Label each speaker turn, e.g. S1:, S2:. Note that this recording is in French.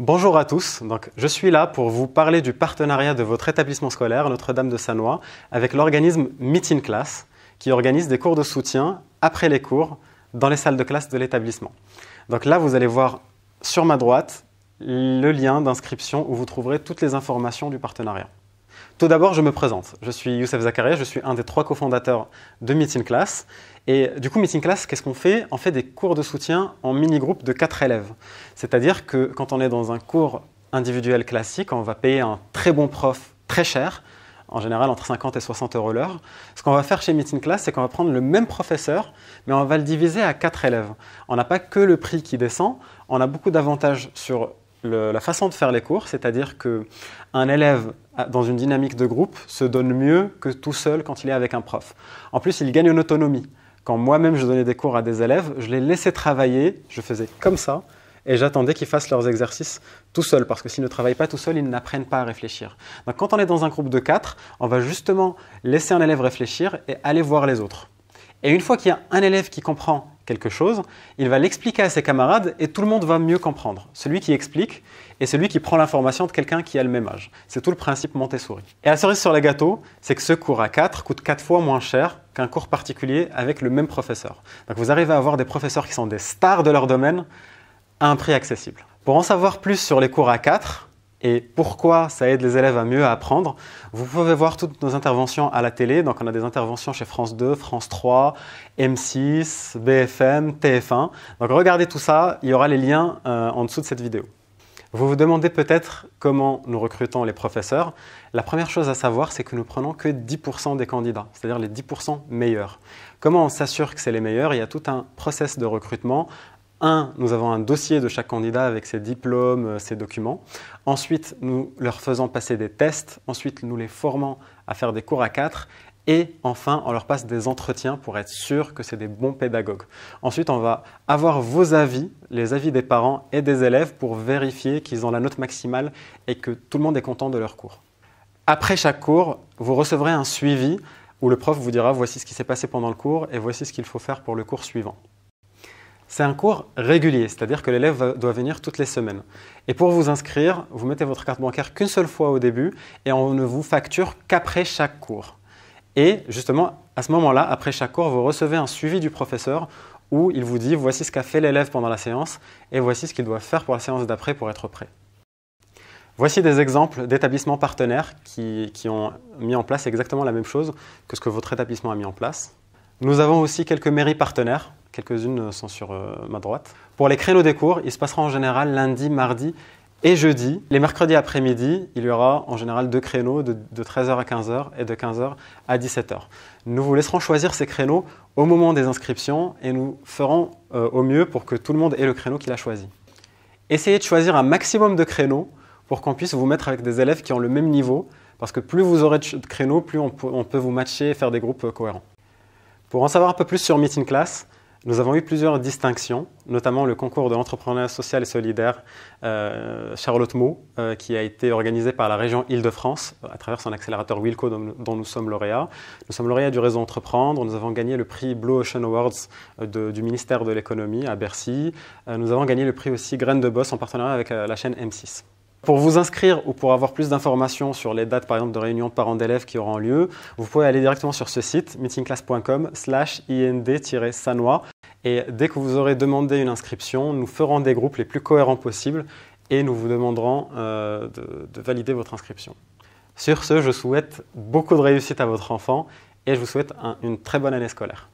S1: Bonjour à tous. Donc, je suis là pour vous parler du partenariat de votre établissement scolaire Notre-Dame de Sanois avec l'organisme Meet in Class qui organise des cours de soutien après les cours dans les salles de classe de l'établissement. Donc là, vous allez voir sur ma droite le lien d'inscription où vous trouverez toutes les informations du partenariat. Tout d'abord, je me présente. Je suis Youssef Zakaria, je suis un des trois cofondateurs de Meeting Class. Et du coup, Meeting Class, qu'est-ce qu'on fait On fait des cours de soutien en mini-groupe de quatre élèves. C'est-à-dire que quand on est dans un cours individuel classique, on va payer un très bon prof très cher, en général entre 50 et 60 euros l'heure. Ce qu'on va faire chez Meeting Class, c'est qu'on va prendre le même professeur, mais on va le diviser à quatre élèves. On n'a pas que le prix qui descend, on a beaucoup d'avantages sur la façon de faire les cours, c'est-à-dire que un élève euh, dans une dynamique de groupe se donne mieux que tout seul quand il est avec un prof. En plus, il gagne une autonomie. Quand moi-même je donnais des cours à des élèves, je les laissais travailler, je faisais comme ça et j'attendais qu'ils fassent leurs exercices tout seuls parce que s'ils ne travaillent pas tout seuls, ils n'apprennent pas à réfléchir. Donc quand on est dans un groupe de quatre, on va justement laisser un élève réfléchir et aller voir les autres. Et une fois qu'il y a un élève qui comprend quelque chose, il va l'expliquer à ses camarades et tout le monde va mieux comprendre. Celui qui explique et celui qui prend l'information de quelqu'un qui a le même âge. C'est tout le principe Montessori. Et la cerise sur les gâteaux, c'est que ce cours à 4 coûte 4 fois moins cher qu'un cours particulier avec le même professeur. Donc vous arrivez à avoir des professeurs qui sont des stars de leur domaine à un prix accessible. Pour en savoir plus sur les cours à 4, et pourquoi ça aide les élèves à mieux apprendre, vous pouvez voir toutes nos interventions à la télé. Donc on a des interventions chez France 2, France 3, M6, BFM, TF1. Donc regardez tout ça, il y aura les liens euh, en dessous de cette vidéo. Vous vous demandez peut-être comment nous recrutons les professeurs. La première chose à savoir, c'est que nous prenons que 10% des candidats, c'est-à-dire les 10% meilleurs. Comment on s'assure que c'est les meilleurs Il y a tout un process de recrutement un, nous avons un dossier de chaque candidat avec ses diplômes, euh, ses documents. Ensuite, nous leur faisons passer des tests. Ensuite, nous les formons à faire des cours à quatre. Et enfin, on leur passe des entretiens pour être sûr que c'est des bons pédagogues. Ensuite, on va avoir vos avis, les avis des parents et des élèves pour vérifier qu'ils ont la note maximale et que tout le monde est content de leur cours. Après chaque cours, vous recevrez un suivi où le prof vous dira voici ce qui s'est passé pendant le cours et voici ce qu'il faut faire pour le cours suivant. C'est un cours régulier, c'est-à-dire que l'élève doit venir toutes les semaines. Et pour vous inscrire, vous mettez votre carte bancaire qu'une seule fois au début et on ne vous facture qu'après chaque cours. Et justement, à ce moment-là, après chaque cours, vous recevez un suivi du professeur où il vous dit voici ce qu'a fait l'élève pendant la séance et voici ce qu'il doit faire pour la séance d'après pour être prêt. Voici des exemples d'établissements partenaires qui, ont mis en place exactement la même chose que ce que votre établissement a mis en place. Nous avons aussi quelques mairies partenaires Quelques-unes sont sur euh, ma droite. Pour les créneaux des cours, il se passera en général lundi, mardi et jeudi. Les mercredis après-midi, il y aura en général deux créneaux de, 13h à 15h et de 15h à 17h. Nous vous laisserons choisir ces créneaux au moment des inscriptions et nous ferons euh, au mieux pour que tout le monde ait le créneau qu'il a choisi. Essayez de choisir un maximum de créneaux pour qu'on puisse vous mettre avec des élèves qui ont le même niveau, parce que plus vous aurez de créneaux, plus on peut, vous matcher et faire des groupes euh, cohérents. Pour en savoir un peu plus sur Meeting Class, nous avons eu plusieurs distinctions, notamment le concours de l'entrepreneuriat social et solidaire euh, Charlotte Mou, euh, qui a été organisé par la région Île-de-France à travers son accélérateur Wilco dont, nous sommes lauréats. Nous sommes lauréats du réseau Entreprendre. Nous avons gagné le prix Blue Ocean Awards euh, du ministère de l'économie à Bercy. nous avons gagné le prix aussi Graines de Bosse en partenariat avec la chaîne M6. Pour vous inscrire ou pour avoir plus d'informations sur les dates, par exemple, de réunions de parents d'élèves qui auront lieu, vous pouvez aller directement sur ce site, meetingclass.com ind-sanois. Et dès que vous aurez demandé une inscription, nous ferons des groupes les plus cohérents possibles et nous vous demanderons euh, de, valider votre inscription. Sur ce, je souhaite beaucoup de réussite à votre enfant et je vous souhaite une très bonne année scolaire.